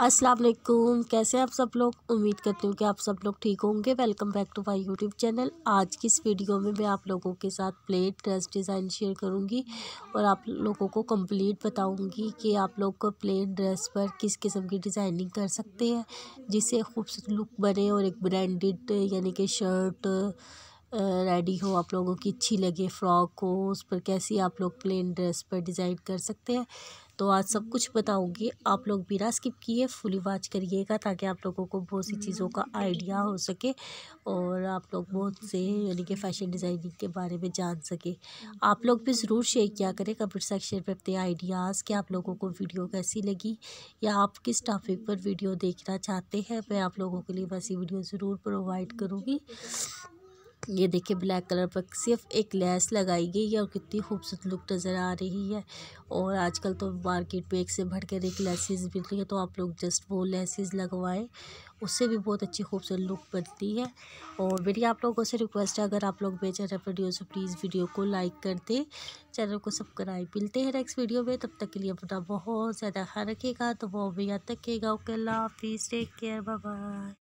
अस्सलाम वालेकुम कैसे आप सब लोग उम्मीद करती हूँ कि आप सब लोग ठीक होंगे welcome back to my YouTube channel आज की इस वीडियो में मैं आप लोगों के साथ प्लेट ड्रेस डिज़ाइन शेयर करूँगी और आप लोगों को कंप्लीट बताऊँगी कि आप लोग को प्लेट ड्रेस पर किस किस्म की डिज़ाइनिंग कर सकते हैं जिससे खूबसूरत लुक बने और एक ब्रांडेड यानी कि शर्ट रेडी हो आप लोगों की अच्छी लगे फ्रॉक हो उस पर कैसी आप लोग प्लेन ड्रेस पर डिज़ाइन कर सकते हैं तो आज सब कुछ बताऊंगी आप लोग बिना स्किप किए फुली वाच करिएगा ताकि आप लोगों को बहुत सी चीज़ों का आइडिया हो सके और आप लोग बहुत से यानी कि फ़ैशन डिज़ाइनिंग के बारे में जान सके आप लोग भी ज़रूर शेयर किया करें कमेंट सेक्शन में अपने आइडियाज़ कि आप लोगों को वीडियो कैसी लगी या आप किस टॉपिक पर वीडियो देखना चाहते हैं मैं आप लोगों के लिए वैसी वीडियो ज़रूर प्रोवाइड करूँगी ये देखिए ब्लैक कलर पर सिर्फ एक लेस लगाई गई है और कितनी खूबसूरत लुक नज़र आ रही है और आजकल तो मार्केट में एक से भर कर एक लेसेस मिल रही है तो आप लोग जस्ट वो लेसेस लगवाएं उससे भी बहुत अच्छी खूबसूरत लुक बनती है और मेरी आप लोगों से रिक्वेस्ट है अगर आप लोग मेरे चैनल पर वीडियो से प्लीज़ वीडियो को लाइक कर दें चैनल को सब्सक्राइब मिलते हैं नेक्स्ट वीडियो में तब तक के लिए अपना बहुत ज़्यादा ख्याल रखिएगा तो वो भी याद रखिएगा ओके अल्लाह हाफिज़ टेक केयर बाय